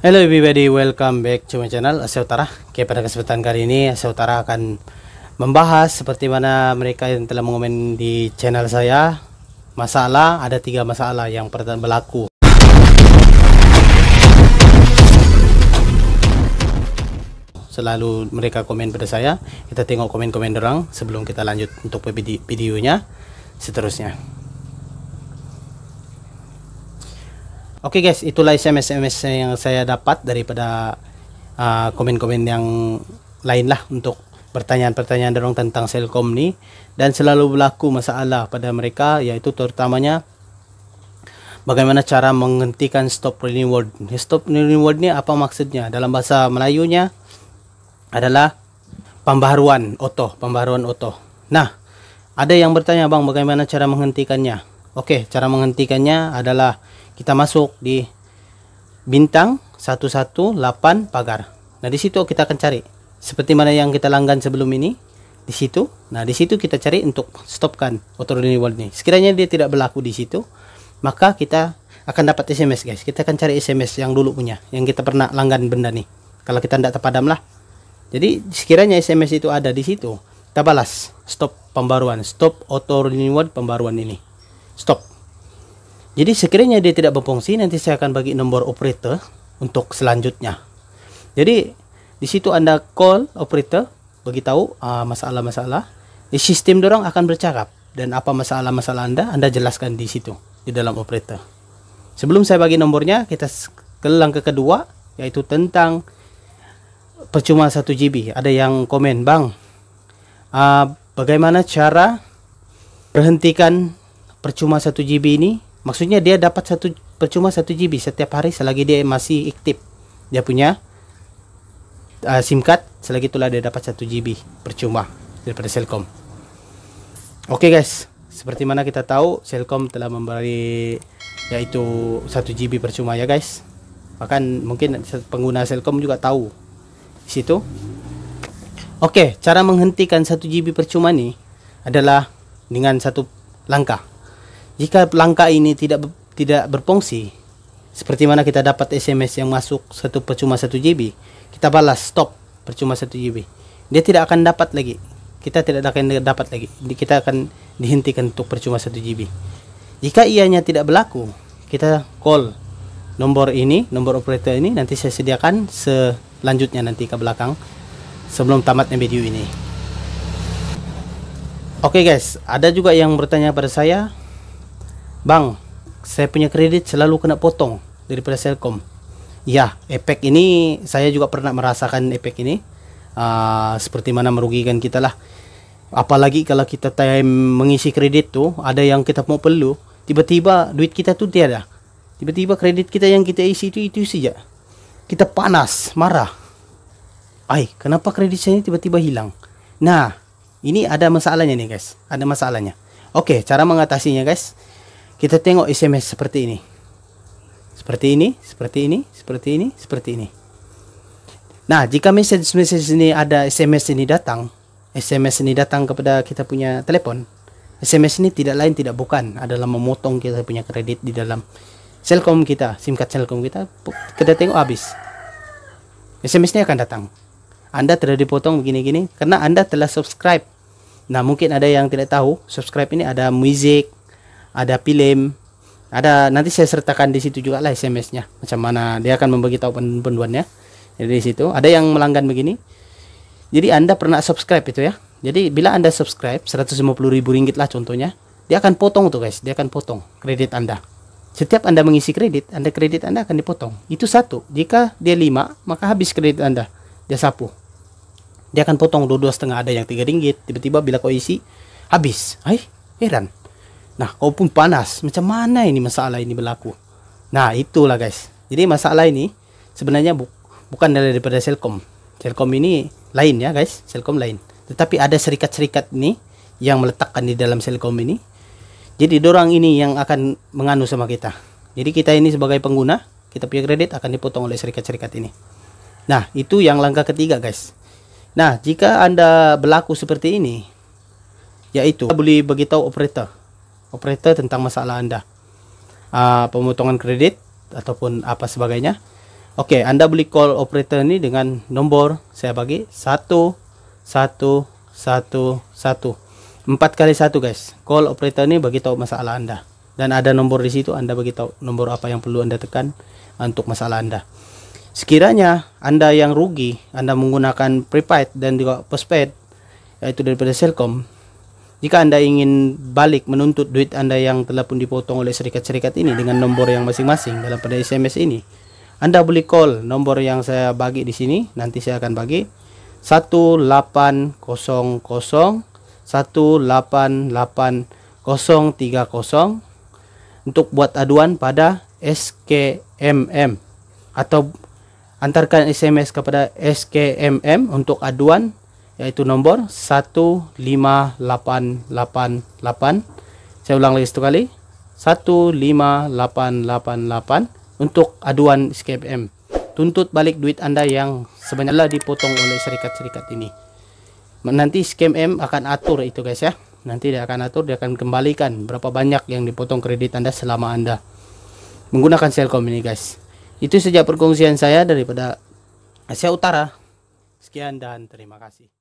Hello everybody, welcome back to my channel Asia Utara. Oke, pada kesempatan kali ini Asia Utara akan membahas seperti mana mereka yang telah mengomen di channel saya masalah ada tiga masalah yang pertama berlaku. Selalu mereka komen pada saya. Kita tengok komen-komen orang sebelum kita lanjut untuk video videonya seterusnya. Oke okay guys, itulah SMS-SMS yang saya dapat daripada uh, komen-komen uh, yang lain lah untuk pertanyaan-pertanyaan dorong tentang Selkom ni dan selalu berlaku masalah pada mereka yaitu terutamanya bagaimana cara menghentikan stop reward. world. Stop reward world ni apa maksudnya? Dalam bahasa Melayunya adalah pembaharuan oto, pembaharuan oto. Nah, ada yang bertanya bang bagaimana cara menghentikannya? Oke, okay, cara menghentikannya adalah kita masuk di bintang 118 pagar. Nah, di situ kita akan cari seperti mana yang kita langgan sebelum ini di situ. Nah, di situ kita cari untuk stopkan auto renewal ini. Sekiranya dia tidak berlaku di situ, maka kita akan dapat SMS, guys. Kita akan cari SMS yang dulu punya, yang kita pernah langgan benda nih. Kalau kita tidak terpadam lah. Jadi, sekiranya SMS itu ada di situ, kita balas stop pembaruan, stop auto renewal pembaruan ini. Stop. Jadi sekiranya dia tidak berfungsi, nanti saya akan bagi nomor operator untuk selanjutnya. Jadi di situ Anda call operator, bagi tahu ah, masalah-masalah. Uh, di sistem dorong akan bercakap dan apa masalah-masalah Anda, Anda jelaskan di situ di dalam operator. Sebelum saya bagi nomornya, kita ke langkah kedua yaitu tentang percuma 1 GB. Ada yang komen, "Bang, uh, bagaimana cara berhentikan percuma 1 GB ini maksudnya dia dapat satu percuma satu GB setiap hari selagi dia masih aktif dia punya uh, SIM card selagi itulah dia dapat satu GB percuma daripada selcom. Oke okay guys, seperti mana kita tahu selcom telah memberi yaitu satu GB percuma ya guys. Bahkan mungkin pengguna selcom juga tahu di situ. Oke, okay, cara menghentikan satu GB percuma ini adalah dengan satu langkah. Jika langkah ini tidak tidak berfungsi, seperti mana kita dapat SMS yang masuk satu percuma satu GB, kita balas stop percuma satu GB. Dia tidak akan dapat lagi. Kita tidak akan dapat lagi. Kita akan dihentikan untuk percuma satu GB. Jika ianya tidak berlaku, kita call nomor ini, nomor operator ini nanti saya sediakan selanjutnya nanti ke belakang sebelum tamatnya video ini. Oke okay guys, ada juga yang bertanya pada saya Bang, saya punya kredit selalu kena potong daripada Selkom. Ya, efek ini saya juga pernah merasakan efek ini. Uh, seperti mana merugikan kita lah. Apalagi kalau kita time mengisi kredit tu, ada yang kita mau perlu, tiba-tiba duit kita tu tiada. Tiba-tiba kredit kita yang kita isi itu itu saja. Kita panas, marah. Ai, kenapa kredit saya ini tiba-tiba hilang? Nah, ini ada masalahnya nih guys. Ada masalahnya. Oke, cara mengatasinya guys. Kita tengok SMS seperti ini. Seperti ini, seperti ini, seperti ini, seperti ini. Nah, jika message-message ini ada SMS ini datang, SMS ini datang kepada kita punya telepon. SMS ini tidak lain tidak bukan adalah memotong kita punya kredit di dalam Selcom kita, SIM card Selcom kita, kita tengok habis. sms ini akan datang. Anda telah dipotong begini-gini karena Anda telah subscribe. Nah, mungkin ada yang tidak tahu, subscribe ini ada music, ada film ada nanti saya sertakan di situ juga lah SMS-nya macam mana dia akan membagi tahu panduannya jadi di situ ada yang melanggan begini jadi anda pernah subscribe itu ya jadi bila anda subscribe 150 ribu ringgit lah contohnya dia akan potong tuh guys dia akan potong kredit anda setiap anda mengisi kredit anda kredit anda akan dipotong itu satu jika dia lima maka habis kredit anda dia sapu dia akan potong dua dua setengah ada yang tiga ringgit tiba-tiba bila kau isi habis hai heran Nah, kau pun panas. Macam mana ini masalah ini berlaku? Nah, itulah guys. Jadi masalah ini sebenarnya bu bukan daripada Selkom. Selkom ini lain ya guys, Selkom lain. Tetapi ada serikat-serikat ini yang meletakkan di dalam Selkom ini. Jadi dorang ini yang akan menganu sama kita. Jadi kita ini sebagai pengguna, kita punya kredit akan dipotong oleh serikat-serikat ini. Nah, itu yang langkah ketiga guys. Nah, jika Anda berlaku seperti ini, yaitu boleh beritahu operator operator tentang masalah Anda. Uh, pemotongan kredit ataupun apa sebagainya. Oke, Anda boleh call operator ni dengan nombor saya bagi 1 1 1 1 empat kali satu guys call operator ni bagi tahu masalah anda dan ada nombor di situ anda bagi tahu nombor apa yang perlu anda tekan untuk masalah anda sekiranya anda yang rugi anda menggunakan prepaid dan juga postpaid yaitu daripada Telkom jika Anda ingin balik menuntut duit Anda yang telah pun dipotong oleh serikat-serikat ini dengan nomor yang masing-masing dalam pada SMS ini, Anda boleh call nomor yang saya bagi di sini, nanti saya akan bagi 1800 untuk buat aduan pada SKMM atau antarkan SMS kepada SKMM untuk aduan yaitu nomor 15888 saya ulang lagi satu kali 15888 untuk aduan SKPM tuntut balik duit anda yang sebenarnya dipotong oleh serikat-serikat ini nanti SKPM akan atur itu guys ya nanti dia akan atur dia akan kembalikan berapa banyak yang dipotong kredit anda selama anda menggunakan Selcom ini guys itu saja perkongsian saya daripada Asia Utara sekian dan terima kasih